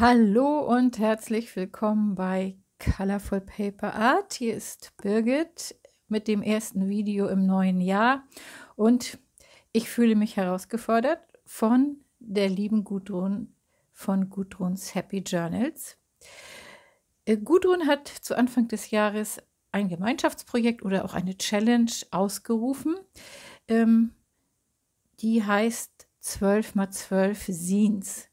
Hallo und herzlich willkommen bei Colorful Paper Art. Hier ist Birgit mit dem ersten Video im neuen Jahr und ich fühle mich herausgefordert von der lieben Gudrun von Gudruns Happy Journals. Äh, Gudrun hat zu Anfang des Jahres ein Gemeinschaftsprojekt oder auch eine Challenge ausgerufen. Ähm, die heißt 12 x 12 Scenes.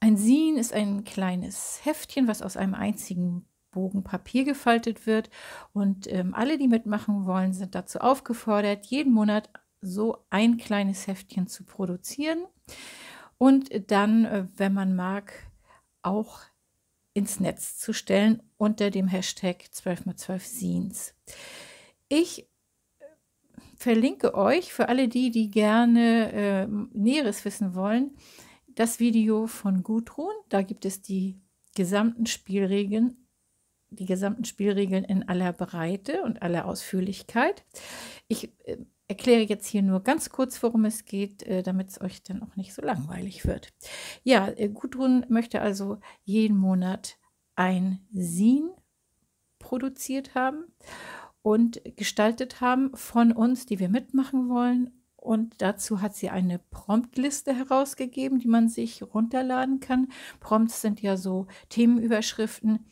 Ein Sin ist ein kleines Heftchen, was aus einem einzigen Bogen Papier gefaltet wird. Und ähm, alle, die mitmachen wollen, sind dazu aufgefordert, jeden Monat so ein kleines Heftchen zu produzieren. Und dann, äh, wenn man mag, auch ins Netz zu stellen unter dem Hashtag 12x12 Scenes. Ich äh, verlinke euch für alle die, die gerne äh, Näheres wissen wollen, das Video von Gudrun. Da gibt es die gesamten Spielregeln, die gesamten Spielregeln in aller Breite und aller Ausführlichkeit. Ich äh, erkläre jetzt hier nur ganz kurz, worum es geht, äh, damit es euch dann auch nicht so langweilig wird. Ja, äh, Gudrun möchte also jeden Monat ein Sin produziert haben und gestaltet haben von uns, die wir mitmachen wollen und dazu hat sie eine Promptliste herausgegeben, die man sich runterladen kann. Prompts sind ja so Themenüberschriften.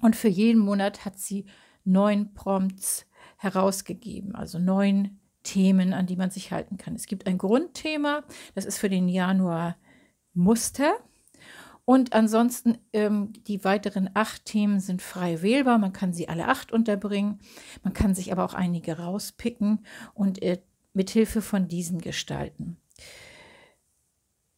Und für jeden Monat hat sie neun Prompts herausgegeben, also neun Themen, an die man sich halten kann. Es gibt ein Grundthema, das ist für den Januar Muster. Und ansonsten ähm, die weiteren acht Themen sind frei wählbar. Man kann sie alle acht unterbringen. Man kann sich aber auch einige rauspicken und äh, mit Hilfe von diesen gestalten.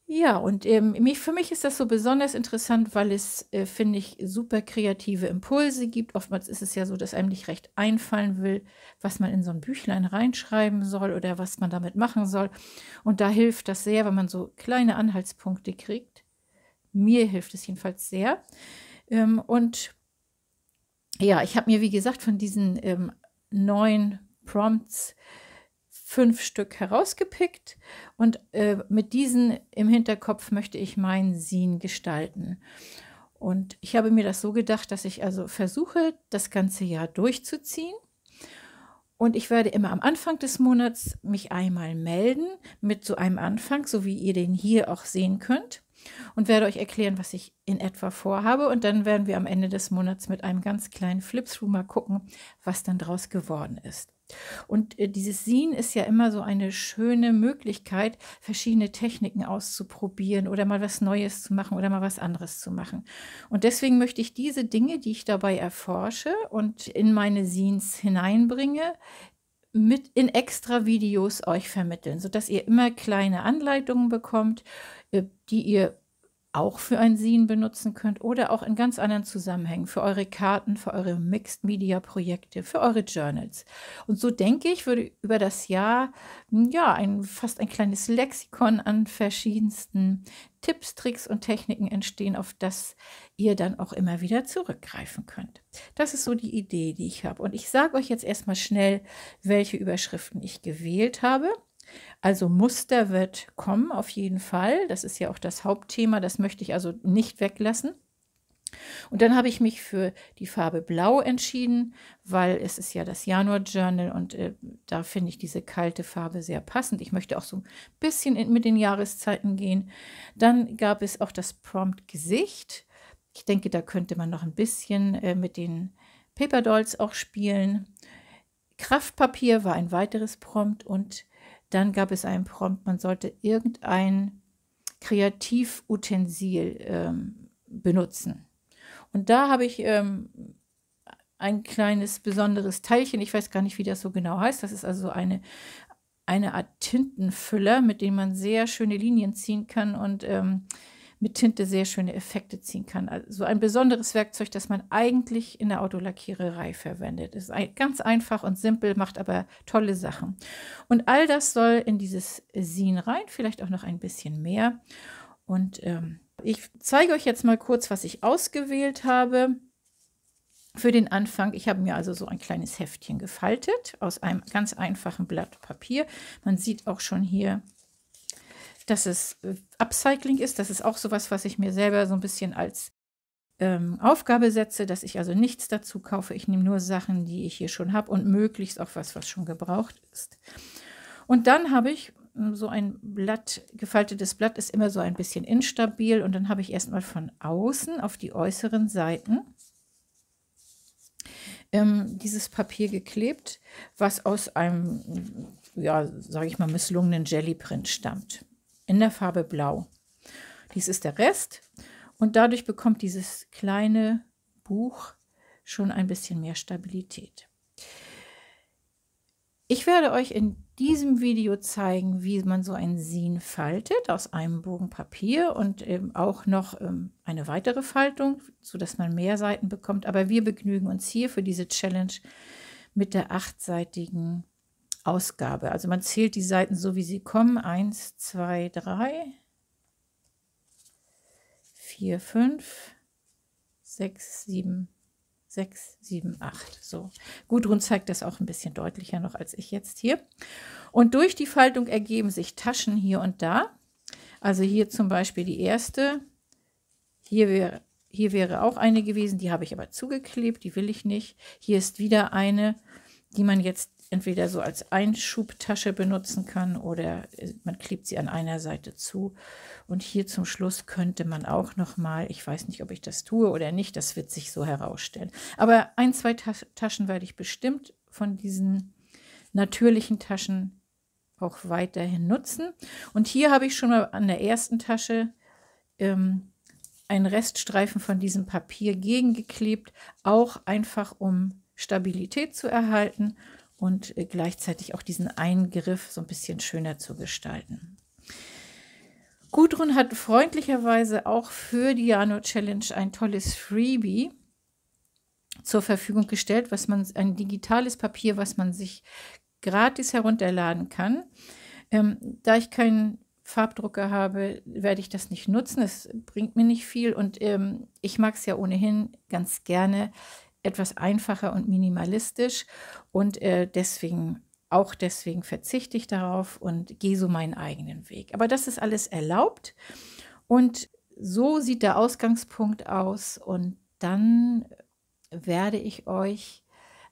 Ja, und ähm, für mich ist das so besonders interessant, weil es, äh, finde ich, super kreative Impulse gibt. Oftmals ist es ja so, dass einem nicht recht einfallen will, was man in so ein Büchlein reinschreiben soll oder was man damit machen soll. Und da hilft das sehr, wenn man so kleine Anhaltspunkte kriegt. Mir hilft es jedenfalls sehr. Ähm, und ja, ich habe mir, wie gesagt, von diesen ähm, neuen Prompts äh, fünf Stück herausgepickt und äh, mit diesen im Hinterkopf möchte ich meinen Sin gestalten. Und ich habe mir das so gedacht, dass ich also versuche, das ganze Jahr durchzuziehen. Und ich werde immer am Anfang des Monats mich einmal melden mit so einem Anfang, so wie ihr den hier auch sehen könnt. Und werde euch erklären, was ich in etwa vorhabe. Und dann werden wir am Ende des Monats mit einem ganz kleinen Flipthrough mal gucken, was dann draus geworden ist. Und äh, dieses Sehen ist ja immer so eine schöne Möglichkeit, verschiedene Techniken auszuprobieren oder mal was Neues zu machen oder mal was anderes zu machen. Und deswegen möchte ich diese Dinge, die ich dabei erforsche und in meine Scenes hineinbringe, mit in extra Videos euch vermitteln, sodass ihr immer kleine Anleitungen bekommt, äh, die ihr auch für ein Scene benutzen könnt oder auch in ganz anderen Zusammenhängen, für eure Karten, für eure Mixed-Media-Projekte, für eure Journals. Und so denke ich, würde über das Jahr hm, ja ein, fast ein kleines Lexikon an verschiedensten Tipps, Tricks und Techniken entstehen, auf das ihr dann auch immer wieder zurückgreifen könnt. Das ist so die Idee, die ich habe. Und ich sage euch jetzt erstmal schnell, welche Überschriften ich gewählt habe. Also Muster wird kommen auf jeden Fall. Das ist ja auch das Hauptthema. Das möchte ich also nicht weglassen. Und dann habe ich mich für die Farbe Blau entschieden, weil es ist ja das Januar Journal und äh, da finde ich diese kalte Farbe sehr passend. Ich möchte auch so ein bisschen mit den Jahreszeiten gehen. Dann gab es auch das Prompt Gesicht. Ich denke, da könnte man noch ein bisschen äh, mit den Paper Dolls auch spielen. Kraftpapier war ein weiteres Prompt und dann gab es einen Prompt, man sollte irgendein Kreativutensil ähm, benutzen. Und da habe ich ähm, ein kleines besonderes Teilchen, ich weiß gar nicht, wie das so genau heißt. Das ist also eine, eine Art Tintenfüller, mit dem man sehr schöne Linien ziehen kann und ähm, mit Tinte sehr schöne Effekte ziehen kann. Also ein besonderes Werkzeug, das man eigentlich in der Autolackiererei verwendet. Ist ein, ganz einfach und simpel, macht aber tolle Sachen. Und all das soll in dieses Sien rein, vielleicht auch noch ein bisschen mehr. Und ähm, ich zeige euch jetzt mal kurz, was ich ausgewählt habe für den Anfang. Ich habe mir also so ein kleines Heftchen gefaltet aus einem ganz einfachen Blatt Papier. Man sieht auch schon hier dass es äh, Upcycling ist. Das ist auch sowas, was ich mir selber so ein bisschen als ähm, Aufgabe setze, dass ich also nichts dazu kaufe. Ich nehme nur Sachen, die ich hier schon habe und möglichst auch was, was schon gebraucht ist. Und dann habe ich hm, so ein Blatt, gefaltetes Blatt ist immer so ein bisschen instabil und dann habe ich erstmal von außen auf die äußeren Seiten ähm, dieses Papier geklebt, was aus einem, ja, sage ich mal, misslungenen Jellyprint stammt in der Farbe Blau. Dies ist der Rest und dadurch bekommt dieses kleine Buch schon ein bisschen mehr Stabilität. Ich werde euch in diesem Video zeigen, wie man so ein Sien faltet aus einem Bogen Papier und eben ähm, auch noch ähm, eine weitere Faltung, sodass man mehr Seiten bekommt. Aber wir begnügen uns hier für diese Challenge mit der achtseitigen Ausgabe. Also man zählt die Seiten so, wie sie kommen. 1, 2, 3, 4, 5, 6, 7, 6, 7, 8. So. Gudrun zeigt das auch ein bisschen deutlicher noch als ich jetzt hier. Und durch die Faltung ergeben sich Taschen hier und da. Also hier zum Beispiel die erste. Hier wäre, hier wäre auch eine gewesen, die habe ich aber zugeklebt, die will ich nicht. Hier ist wieder eine, die man jetzt entweder so als Einschubtasche benutzen kann oder äh, man klebt sie an einer Seite zu. Und hier zum Schluss könnte man auch nochmal, ich weiß nicht, ob ich das tue oder nicht, das wird sich so herausstellen. Aber ein, zwei Taschen werde ich bestimmt von diesen natürlichen Taschen auch weiterhin nutzen. Und hier habe ich schon mal an der ersten Tasche ähm, einen Reststreifen von diesem Papier gegengeklebt, auch einfach um Stabilität zu erhalten und äh, gleichzeitig auch diesen Eingriff so ein bisschen schöner zu gestalten. Gudrun hat freundlicherweise auch für die Jano Challenge ein tolles Freebie zur Verfügung gestellt, was man ein digitales Papier, was man sich gratis herunterladen kann. Ähm, da ich keinen Farbdrucker habe, werde ich das nicht nutzen. Es bringt mir nicht viel und ähm, ich mag es ja ohnehin ganz gerne, etwas einfacher und minimalistisch und äh, deswegen auch deswegen verzichte ich darauf und gehe so meinen eigenen Weg. Aber das ist alles erlaubt und so sieht der Ausgangspunkt aus und dann werde ich euch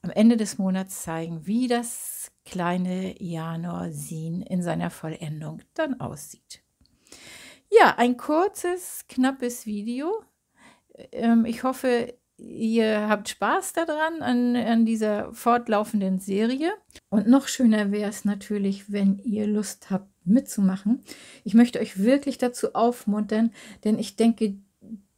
am Ende des Monats zeigen, wie das kleine janor sin in seiner Vollendung dann aussieht. Ja, ein kurzes, knappes Video. Ähm, ich hoffe, ihr habt Spaß daran an, an dieser fortlaufenden Serie. Und noch schöner wäre es natürlich, wenn ihr Lust habt mitzumachen. Ich möchte euch wirklich dazu aufmuntern, denn ich denke,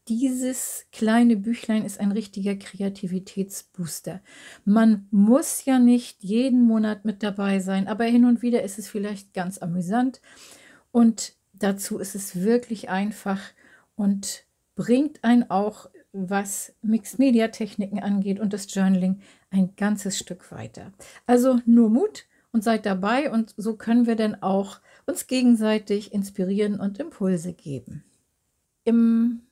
dieses kleine Büchlein ist ein richtiger Kreativitätsbooster. Man muss ja nicht jeden Monat mit dabei sein, aber hin und wieder ist es vielleicht ganz amüsant. Und dazu ist es wirklich einfach und bringt einen auch was Mixed-Media-Techniken angeht und das Journaling ein ganzes Stück weiter. Also nur Mut und seid dabei und so können wir dann auch uns gegenseitig inspirieren und Impulse geben. Im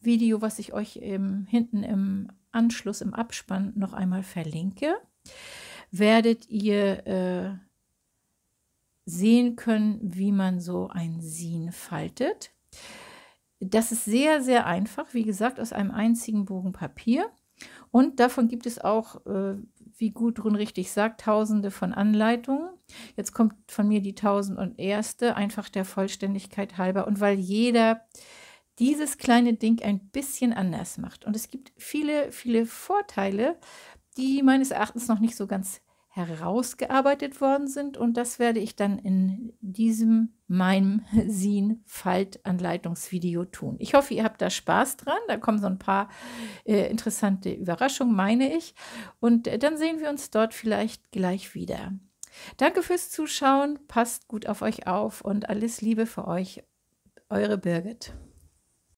Video, was ich euch im, hinten im Anschluss, im Abspann noch einmal verlinke, werdet ihr äh, sehen können, wie man so ein Sin faltet. Das ist sehr, sehr einfach, wie gesagt, aus einem einzigen Bogen Papier. Und davon gibt es auch, äh, wie Gudrun richtig sagt, tausende von Anleitungen. Jetzt kommt von mir die tausend und erste, einfach der Vollständigkeit halber. Und weil jeder dieses kleine Ding ein bisschen anders macht. Und es gibt viele, viele Vorteile, die meines Erachtens noch nicht so ganz herausgearbeitet worden sind und das werde ich dann in diesem meinem Sin Faltanleitungsvideo tun. Ich hoffe, ihr habt da Spaß dran. Da kommen so ein paar äh, interessante Überraschungen, meine ich. Und äh, dann sehen wir uns dort vielleicht gleich wieder. Danke fürs Zuschauen. Passt gut auf euch auf und alles Liebe für euch. Eure Birgit.